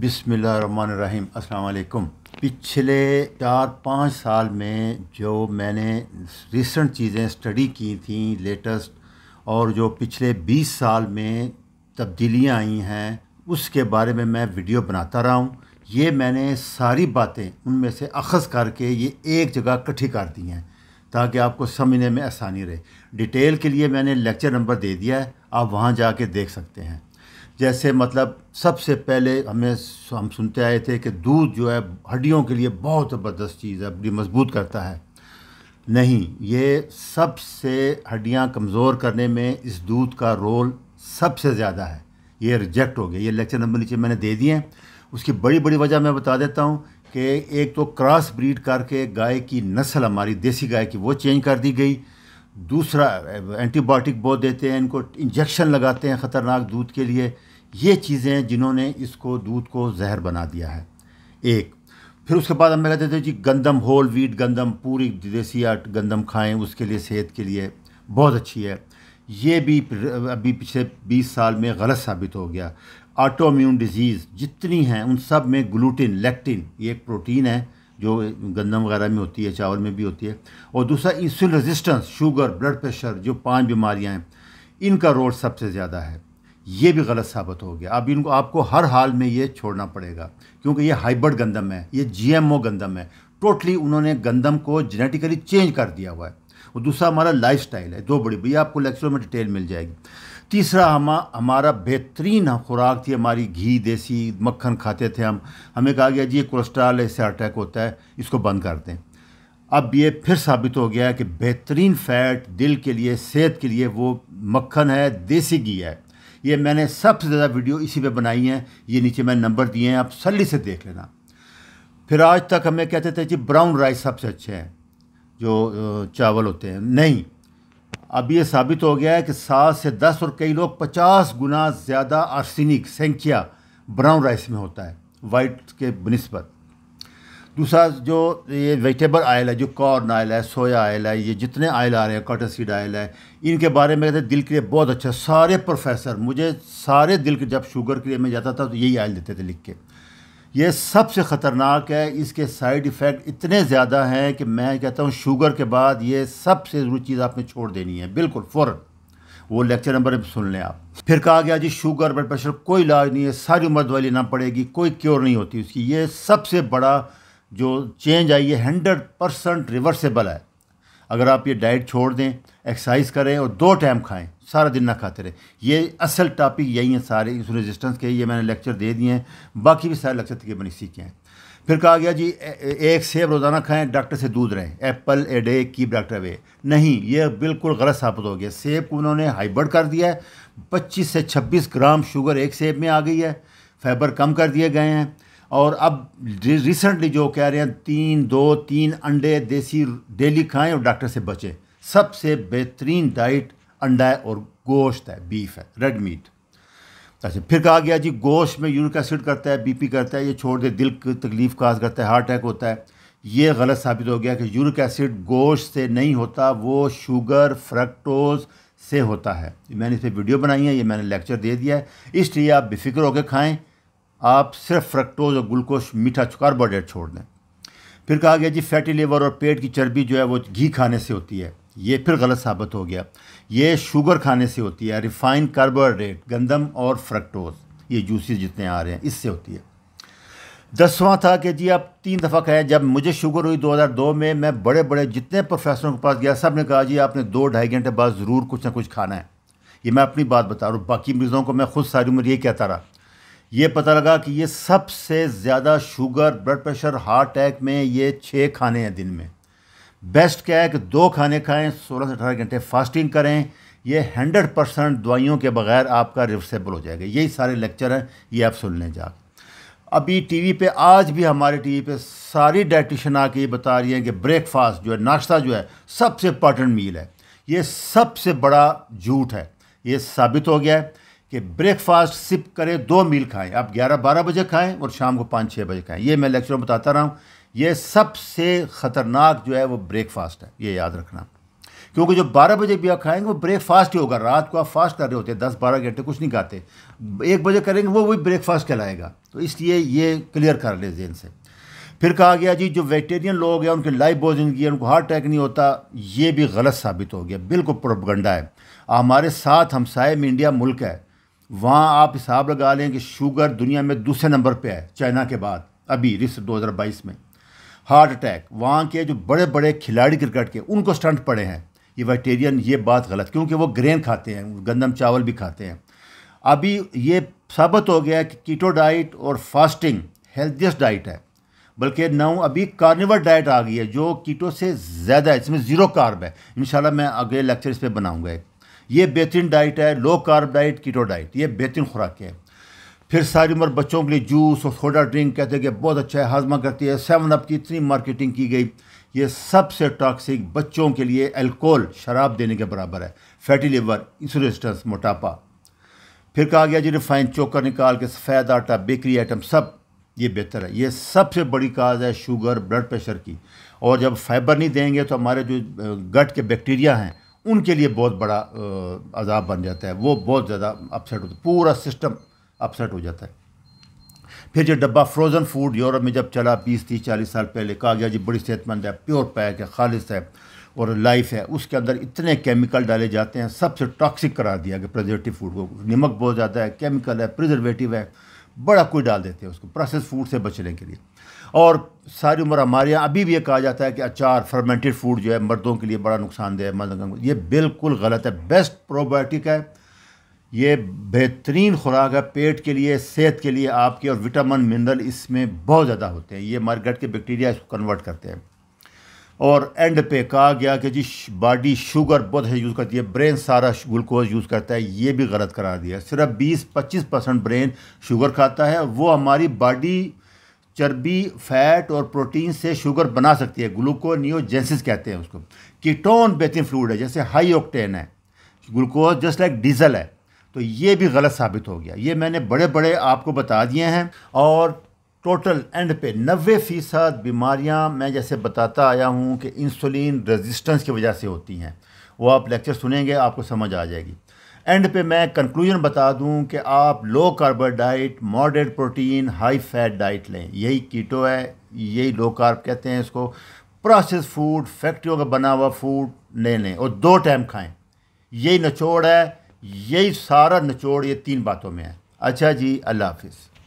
बिसमीम असलकुम पिछले चार पाँच साल में जो मैंने रिसेंट चीज़ें स्टडी की थी लेटेस्ट और जो पिछले बीस साल में तब्दीलियाँ आई हैं उसके बारे में मैं वीडियो बनाता रहा हूँ ये मैंने सारी बातें उनमें से अखज़ करके ये एक जगह इकट्ठी कर दी हैं ताकि आपको समझने में आसानी रहे डिटेल के लिए मैंने लेक्चर नंबर दे दिया है आप वहाँ जाके देख सकते हैं जैसे मतलब सबसे पहले हमें हम सुनते आए थे कि दूध जो है हड्डियों के लिए बहुत ज़बरदस्त चीज़ है बड़ी मजबूत करता है नहीं ये सबसे हड्डियाँ कमज़ोर करने में इस दूध का रोल सबसे ज़्यादा है ये रिजेक्ट हो गया ये लेक्चर नंबर नीचे मैंने दे दिए हैं उसकी बड़ी बड़ी वजह मैं बता देता हूँ कि एक तो क्रॉस ब्रीड करके गाय की नस्ल हमारी देसी गाय की वो चेंज कर दी गई दूसरा एंटीबायोटिक बहुत देते हैं इनको इंजेक्शन लगाते हैं ख़तरनाक दूध के लिए ये चीज़ें जिन्होंने इसको दूध को जहर बना दिया है एक फिर उसके बाद हमें कहते थे जी गंदम होल वीट गंदम पूरी देसी आट गंदम खाएं उसके लिए सेहत के लिए बहुत अच्छी है ये भी अभी पिछले 20 साल में गलत साबित हो गया ऑटो इम्यून डिजीज़ जितनी हैं उन सब में ग्लूटिन लेक्टिन ये एक प्रोटीन है जो गंदम वगैरह में होती है चावल में भी होती है और दूसरा insulin resistance sugar blood pressure जो पांच बीमारियां हैं इनका रोल सबसे ज़्यादा है ये भी गलत साबित हो गया अब इनको आपको हर हाल में ये छोड़ना पड़ेगा क्योंकि ये हाइब्रिड गंदम है ये जीएमओ गंदम है टोटली उन्होंने गंदम को जेनेटिकली चेंज कर दिया हुआ है और दूसरा हमारा लाइफ स्टाइल है दो बड़ी बड़ी आपको लेक्चरों में डिटेल मिल जाएगी तीसरा हम हमारा बेहतरीन खुराक थी हमारी घी देसी मक्खन खाते थे हम हमें कहा गया जी कोलेस्ट्रॉल ऐसे अटैक होता है इसको बंद कर दें अब ये फिर साबित हो गया है कि बेहतरीन फैट दिल के लिए सेहत के लिए वो मक्खन है देसी घी है ये मैंने सबसे ज़्यादा वीडियो इसी पे बनाई हैं ये नीचे मैंने नंबर दिए हैं आप सली से देख लेना फिर आज तक हमें कहते थे जी ब्राउन राइस सबसे अच्छे हैं जो चावल होते हैं नहीं अब ये साबित हो गया है कि सात से दस और कई लोग पचास गुना ज़्यादा आर्सिनिक संख्या ब्राउन राइस में होता है वाइट के बनस्बत दूसरा जो ये वेजिटेबल आयल है जो कॉर्न आयल है सोया आयल है ये जितने आयल आ रहे हैं कॉटन सीड आयल है इनके बारे में कहते दिल के लिए बहुत अच्छा सारे प्रोफेसर मुझे सारे दिल के जब शुगर के लिए मैं जाता था तो यही आयल देते थे लिख के ये सबसे ख़तरनाक है इसके साइड इफ़ेक्ट इतने ज़्यादा हैं कि मैं कहता हूँ शुगर के बाद ये सबसे ज़रूरी चीज़ आपने छोड़ देनी है बिल्कुल फ़ौर वो लेक्चर नंबर सुन लें आप फिर कहा गया जी शुगर ब्लड प्रेशर कोई इलाज नहीं है सारी उम्र दवाई लेना पड़ेगी कोई क्योर नहीं होती उसकी ये सबसे बड़ा जो चेंज आई है हंड्रेड परसेंट रिवर्सेबल है अगर आप ये डाइट छोड़ दें एक्सरसाइज करें और दो टाइम खाएं सारा दिन ना खाते रहे ये असल टॉपिक यही है सारे इस रेजिस्टेंस के ये मैंने लेक्चर दे दिए हैं बाकी भी सारे लेक्चर तकरीबन मैंने सीखे हैं फिर कहा गया जी एक सेब रोज़ाना खाएं डॉक्टर से दूध रहें एप्पल ए डे की डॉक्टर वे नहीं ये बिल्कुल गलत साबित हो गया सेब को उन्होंने हाइब्रिड कर दिया है पच्चीस से छब्बीस ग्राम शुगर एक सेब में आ गई है फाइबर कम कर दिए गए हैं और अब रिसेंटली जो कह रहे हैं तीन दो तीन अंडे देसी डेली खाएं और डॉक्टर से बचें सबसे बेहतरीन डाइट अंडा है और गोश्त है बीफ है रेड मीट अच्छा फिर कहा गया जी गोश्त में यूरिक एसिड करता है बीपी करता है ये छोड़ दे दिल की तकलीफ काज करता है हार्ट अटैक होता है ये गलत साबित हो गया कि यूरिक एसिड गोश्त से नहीं होता वो शुगर फ्रक्टोज़ से होता है मैंने इस पर वीडियो बनाई है ये मैंने लेक्चर दे दिया है इसलिए आप बेफिक्र होकर खाएँ आप सिर्फ फ्रक्टोज और ग्लूकोज मीठा कार्बोहाइड्रेट छोड़ दें फिर कहा गया जी फैटी लिवर और पेट की चर्बी जो है वो घी खाने से होती है ये फिर गलत साबित हो गया ये शुगर खाने से होती है रिफाइंड कार्बोहाइड्रेट गंदम और फ्रक्टोज ये जूसेज जितने आ रहे हैं इससे होती है दसवां था कि जी आप तीन दफ़ा कहें जब मुझे शुगर हुई 2002 में मैं बड़े बड़े जितने प्रोफेसरों के पास गया सब ने कहा जी आपने दो ढाई घंटे बाद ज़रूर कुछ ना कुछ खाना है ये मैं अपनी बात बता रहा हूँ बाकी मरीज़ों को मैं खुद सारी उम्र ये कहता रहा ये पता लगा कि ये सबसे ज़्यादा sugar blood pressure heart attack में ये छः खाने हैं दिन में बेस्ट क्या है कि दो खाने खाएं 16 से अठारह घंटे फास्टिंग करें ये 100 परसेंट दवाइयों के बगैर आपका रिवर्सेबल हो जाएगा यही सारे लेक्चर हैं ये आप सुन लें जा अभी टीवी पे आज भी हमारे टीवी पे सारी डाइटिशन आके ये बता रही हैं कि ब्रेकफास्ट जो है नाश्ता जो है सबसे इंपॉर्टेंट मील है ये सबसे बड़ा झूठ है ये साबित हो गया है कि ब्रेकफास्ट सिप करें दो मील खाएं आप 11-12 बजे खाएं और शाम को 5-6 बजे खाएं ये मैं लेक्चर में बताता रहा हूँ ये सबसे ख़तरनाक जो है वो ब्रेकफास्ट है ये याद रखना क्योंकि जो 12 बजे भी आप खाएंगे वो ब्रेकफास्ट ही होगा रात को आप फास्ट कर रहे होते हैं दस बारह घंटे कुछ नहीं खाते एक बजे करेंगे वो वही ब्रेकफास्ट कहलाएगा तो इसलिए ये क्लियर कर लें जेन से फिर कहा गया जी जो वेजिटेरियन लोग हैं उनकी लाइफ बहुत ज़िंदगी है उनको हार्ट अटैक नहीं होता ये भी गलत साबित हो गया बिल्कुल प्रोपगंडा है हमारे साथ हमसाए में इंडिया मुल्क है वहाँ आप हिसाब लगा लें कि शुगर दुनिया में दूसरे नंबर पे है चाइना के बाद अभी रिस 2022 में हार्ट अटैक वहाँ के जो बड़े बड़े खिलाड़ी क्रिकेट के उनको स्टंट पड़े हैं ये वेटेरियन ये बात गलत क्योंकि वो ग्रेन खाते हैं गंदम चावल भी खाते हैं अभी ये साबित हो गया कि कीटो डाइट और फास्टिंग हेल्थियस्ट डाइट है बल्कि नौ अभी कार्निवर डाइट आ गई है जो कीटो से ज़्यादा है इसमें ज़ीरो कार्ब है इन मैं अगले लेक्चर इस पर बनाऊँगा ये बेहतरीन डाइट है low carb diet keto diet ये बेहतरीन खुराकें हैं फिर सारी उम्र बच्चों के लिए जूस और सोडा ड्रिंक कहते हैं कि बहुत अच्छा है हाजमा करती है सेवन अप की इतनी मार्केटिंग की गई ये सबसे टॉक्सिक बच्चों के लिए अल्कोहल शराब देने के बराबर है फैटी लिवर इंसुलिस्टेंस मोटापा फिर कहा गया जी रिफाइन चोकर निकाल के सफ़ेद आटा बेकरी आइटम सब ये बेहतर है ये सबसे बड़ी काज है शुगर ब्लड प्रेशर की और जब फाइबर नहीं देंगे तो हमारे जो गट के बैक्टीरिया हैं उनके लिए बहुत बड़ा अजाब बन जाता है वो बहुत ज़्यादा अपसेट होता है पूरा सिस्टम अपसेट हो जाता है फिर जो डब्बा फ्रोज़न फूड यूरोप में जब चला बीस तीस चालीस साल पहले कहा गया जी बड़ी सेहतमंद है प्योर पैक है खालिश है और लाइफ है उसके अंदर इतने केमिकल डाले जाते हैं सबसे टॉक्सिक करा दिया गया प्रजर्वेटिव फूड को नमक बहुत ज़्यादा है केमिकल है प्रिजर्वेटिव है बड़ा कोई डाल देते हैं उसको प्रोसेस फूड से बचने के लिए और सारी उम्र हमारे यहाँ अभी भी ये कहा जाता है कि अचार फर्मेंटेड फूड जो है मर्दों के लिए बड़ा नुकसानदेह है मर्द ये बिल्कुल गलत है बेस्ट प्रोबायोटिक है ये बेहतरीन खुराक है पेट के लिए सेहत के लिए आपके और विटामिन मिनरल इसमें बहुत ज़्यादा होते हैं ये मार्केट के बैक्टीरिया इसको कन्वर्ट करते हैं और एंड पे कहा गया कि जी बॉडी शुगर बहुत है यूज़ करती है ब्रेन सारा ग्लूकोज यूज़ करता है ये भी गलत करार दिया सिर्फ 20-25 परसेंट ब्रेन शुगर खाता है वो हमारी बॉडी चर्बी फैट और प्रोटीन से शुगर बना सकती है ग्लूकोनियोजेंसिस कहते हैं उसको कीटोन बेथिन फ्लूड है जैसे हाई ऑक्टेन है ग्लूकोज जस्ट लाइक डीजल है तो ये भी गलत साबित हो गया ये मैंने बड़े बड़े आपको बता दिए हैं और टोटल एंड पे नबे फ़ीसद बीमारियाँ मैं जैसे बताता आया हूँ कि इंसुलिन रेजिस्टेंस की वजह से होती हैं वो आप लेक्चर सुनेंगे आपको समझ आ जाएगी एंड पे मैं कंक्लूजन बता दूं कि आप low carbon diet moderate protein high fat diet लें यही कीटो है यही लो कार्ब कहते हैं इसको प्रोसेस फूड फैक्ट्रियों का बना हुआ फूड ले लें और दो टाइम खाएं यही नचोड़ है यही सारा नचोड़ ये तीन बातों में है अच्छा जी अल्लाह हाफिज़